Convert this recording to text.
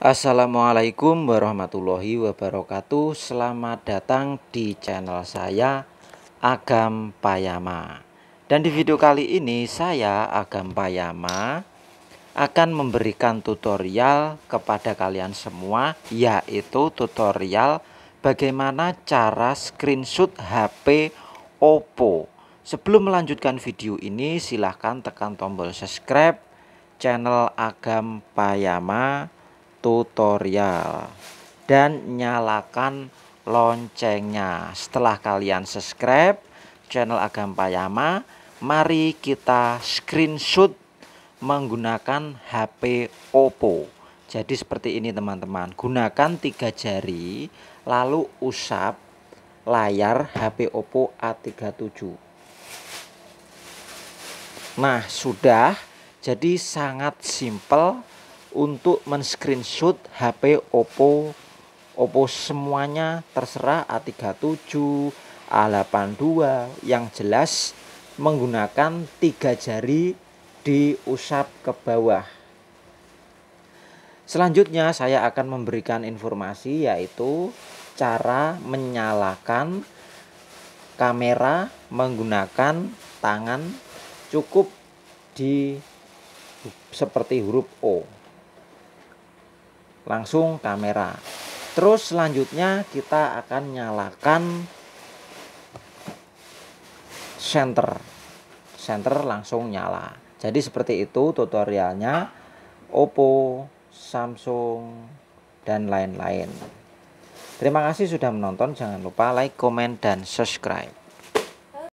Assalamualaikum warahmatullahi wabarakatuh Selamat datang di channel saya Agam Payama Dan di video kali ini saya Agam Payama Akan memberikan tutorial kepada kalian semua Yaitu tutorial bagaimana cara screenshot HP Oppo Sebelum melanjutkan video ini silahkan tekan tombol subscribe channel Agam Payama tutorial dan nyalakan loncengnya. Setelah kalian subscribe channel Agam Payama, mari kita screenshot menggunakan HP Oppo. Jadi seperti ini teman-teman. Gunakan tiga jari lalu usap layar HP Oppo A37. Nah, sudah. Jadi sangat simple untuk men-screenshot HP Oppo Oppo semuanya terserah A37, A82 yang jelas menggunakan tiga jari diusap ke bawah. Selanjutnya saya akan memberikan informasi yaitu cara menyalakan kamera menggunakan tangan cukup di seperti huruf O langsung kamera terus selanjutnya kita akan nyalakan center center langsung nyala jadi seperti itu tutorialnya Oppo Samsung dan lain-lain terima kasih sudah menonton jangan lupa like comment dan subscribe